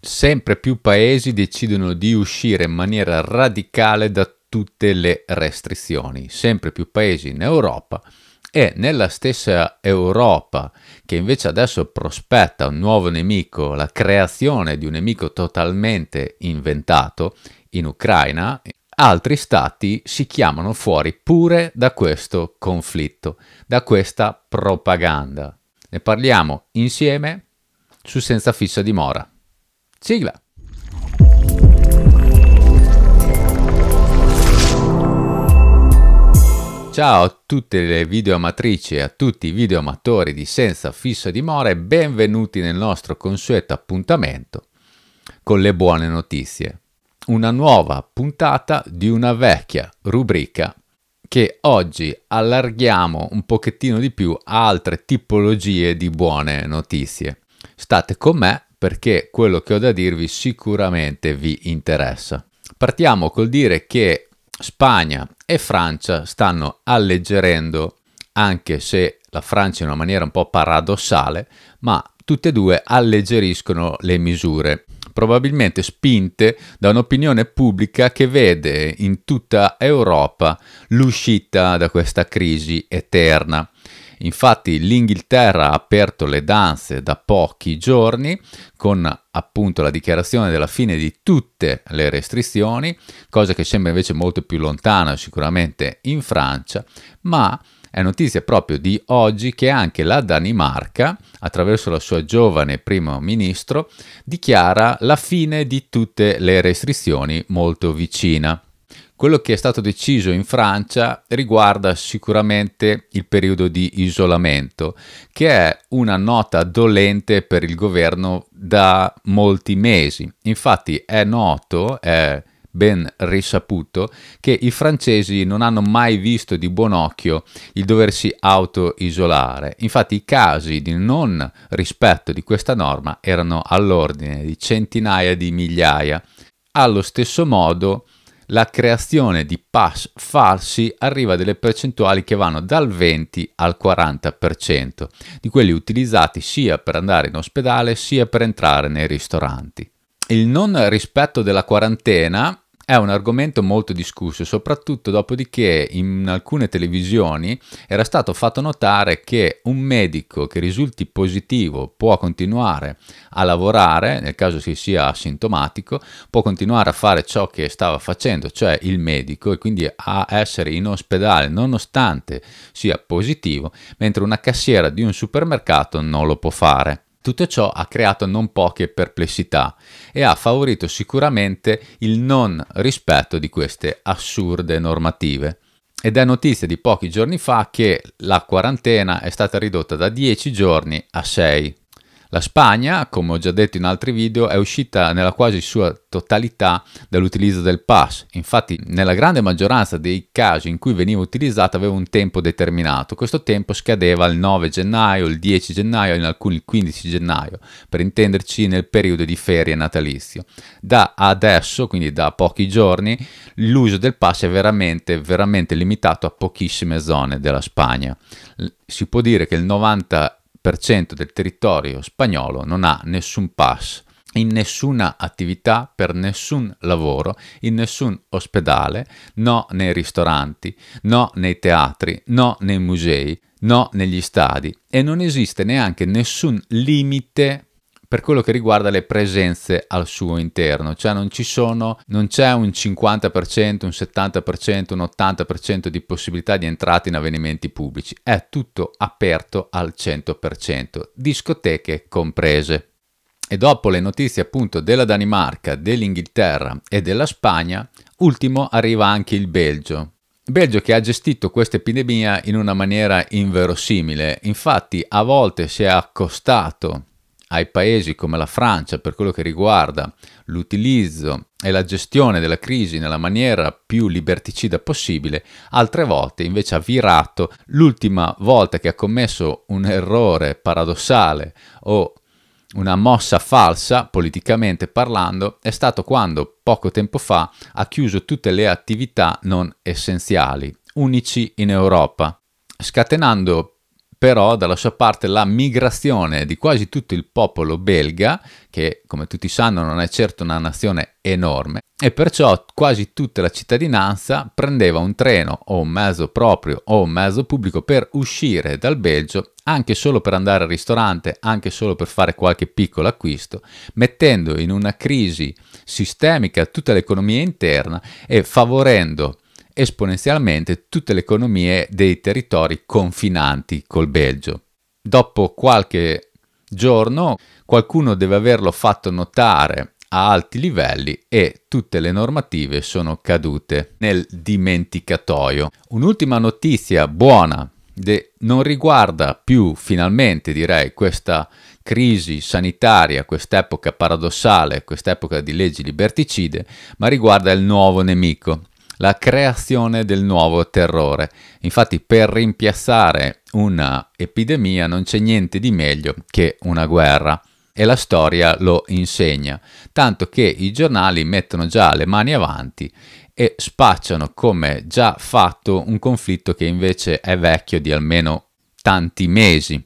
sempre più paesi decidono di uscire in maniera radicale da tutte le restrizioni, sempre più paesi in Europa e nella stessa Europa che invece adesso prospetta un nuovo nemico, la creazione di un nemico totalmente inventato in Ucraina, altri stati si chiamano fuori pure da questo conflitto, da questa propaganda. Ne parliamo insieme su Senza fissa dimora. Sigla. Ciao a tutte le videoamatrici e a tutti i videoamatori di Senza Fisso Dimora e benvenuti nel nostro consueto appuntamento con le buone notizie. Una nuova puntata di una vecchia rubrica che oggi allarghiamo un pochettino di più a altre tipologie di buone notizie. State con me perché quello che ho da dirvi sicuramente vi interessa. Partiamo col dire che Spagna e Francia stanno alleggerendo, anche se la Francia in una maniera un po' paradossale, ma tutte e due alleggeriscono le misure, probabilmente spinte da un'opinione pubblica che vede in tutta Europa l'uscita da questa crisi eterna Infatti l'Inghilterra ha aperto le danze da pochi giorni con appunto la dichiarazione della fine di tutte le restrizioni, cosa che sembra invece molto più lontana sicuramente in Francia, ma è notizia proprio di oggi che anche la Danimarca, attraverso la sua giovane primo ministro, dichiara la fine di tutte le restrizioni molto vicina. Quello che è stato deciso in Francia riguarda sicuramente il periodo di isolamento, che è una nota dolente per il governo da molti mesi. Infatti è noto, è ben risaputo, che i francesi non hanno mai visto di buon occhio il doversi auto-isolare. Infatti i casi di non rispetto di questa norma erano all'ordine di centinaia di migliaia. Allo stesso modo, la creazione di pass falsi arriva a delle percentuali che vanno dal 20 al 40% di quelli utilizzati sia per andare in ospedale sia per entrare nei ristoranti. Il non rispetto della quarantena è un argomento molto discusso, soprattutto dopodiché in alcune televisioni era stato fatto notare che un medico che risulti positivo può continuare a lavorare, nel caso si sia asintomatico, può continuare a fare ciò che stava facendo, cioè il medico, e quindi a essere in ospedale nonostante sia positivo, mentre una cassiera di un supermercato non lo può fare. Tutto ciò ha creato non poche perplessità e ha favorito sicuramente il non rispetto di queste assurde normative. Ed è notizia di pochi giorni fa che la quarantena è stata ridotta da 10 giorni a 6. La Spagna, come ho già detto in altri video, è uscita nella quasi sua totalità dall'utilizzo del pass. Infatti, nella grande maggioranza dei casi in cui veniva utilizzato aveva un tempo determinato. Questo tempo scadeva il 9 gennaio, il 10 gennaio e in alcuni il 15 gennaio, per intenderci nel periodo di ferie natalizio. Da adesso, quindi da pochi giorni, l'uso del pass è veramente, veramente limitato a pochissime zone della Spagna. Si può dire che il 90 10% del territorio spagnolo non ha nessun pass in nessuna attività, per nessun lavoro, in nessun ospedale, no nei ristoranti, no nei teatri, no nei musei, no negli stadi e non esiste neanche nessun limite per quello che riguarda le presenze al suo interno, cioè non ci sono, non c'è un 50%, un 70%, un 80% di possibilità di entrata in avvenimenti pubblici, è tutto aperto al 100%, discoteche comprese. E dopo le notizie appunto della Danimarca, dell'Inghilterra e della Spagna, ultimo arriva anche il Belgio, Belgio che ha gestito questa epidemia in una maniera inverosimile, infatti a volte si è accostato ai paesi come la Francia per quello che riguarda l'utilizzo e la gestione della crisi nella maniera più liberticida possibile, altre volte invece ha virato. L'ultima volta che ha commesso un errore paradossale o una mossa falsa, politicamente parlando, è stato quando poco tempo fa ha chiuso tutte le attività non essenziali, unici in Europa, scatenando però dalla sua parte la migrazione di quasi tutto il popolo belga, che come tutti sanno non è certo una nazione enorme, e perciò quasi tutta la cittadinanza prendeva un treno o un mezzo proprio o un mezzo pubblico per uscire dal Belgio, anche solo per andare al ristorante, anche solo per fare qualche piccolo acquisto, mettendo in una crisi sistemica tutta l'economia interna e favorendo esponenzialmente tutte le economie dei territori confinanti col Belgio. Dopo qualche giorno qualcuno deve averlo fatto notare a alti livelli e tutte le normative sono cadute nel dimenticatoio. Un'ultima notizia buona de- non riguarda più finalmente direi questa crisi sanitaria, quest'epoca paradossale, quest'epoca di leggi liberticide, ma riguarda il nuovo nemico, la creazione del nuovo terrore. Infatti per rimpiazzare un'epidemia non c'è niente di meglio che una guerra e la storia lo insegna, tanto che i giornali mettono già le mani avanti e spacciano come già fatto un conflitto che invece è vecchio di almeno tanti mesi,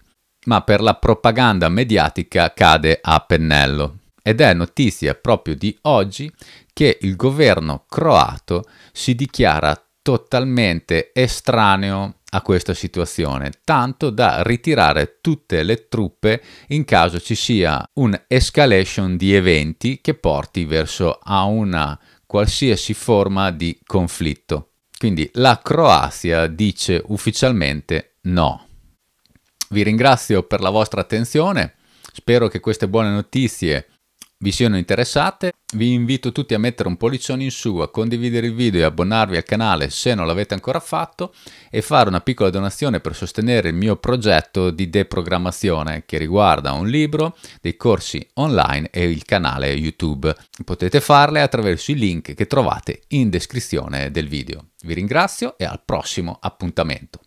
ma per la propaganda mediatica cade a pennello. Ed è notizia proprio di oggi che il governo croato si dichiara totalmente estraneo a questa situazione, tanto da ritirare tutte le truppe in caso ci sia un'escalation di eventi che porti verso a una qualsiasi forma di conflitto. Quindi la Croazia dice ufficialmente no. Vi ringrazio per la vostra attenzione, spero che queste buone notizie vi siano interessate. Vi invito tutti a mettere un pollicione in su, a condividere il video e abbonarvi al canale se non l'avete ancora fatto e fare una piccola donazione per sostenere il mio progetto di deprogrammazione che riguarda un libro, dei corsi online e il canale YouTube. Potete farle attraverso i link che trovate in descrizione del video. Vi ringrazio e al prossimo appuntamento.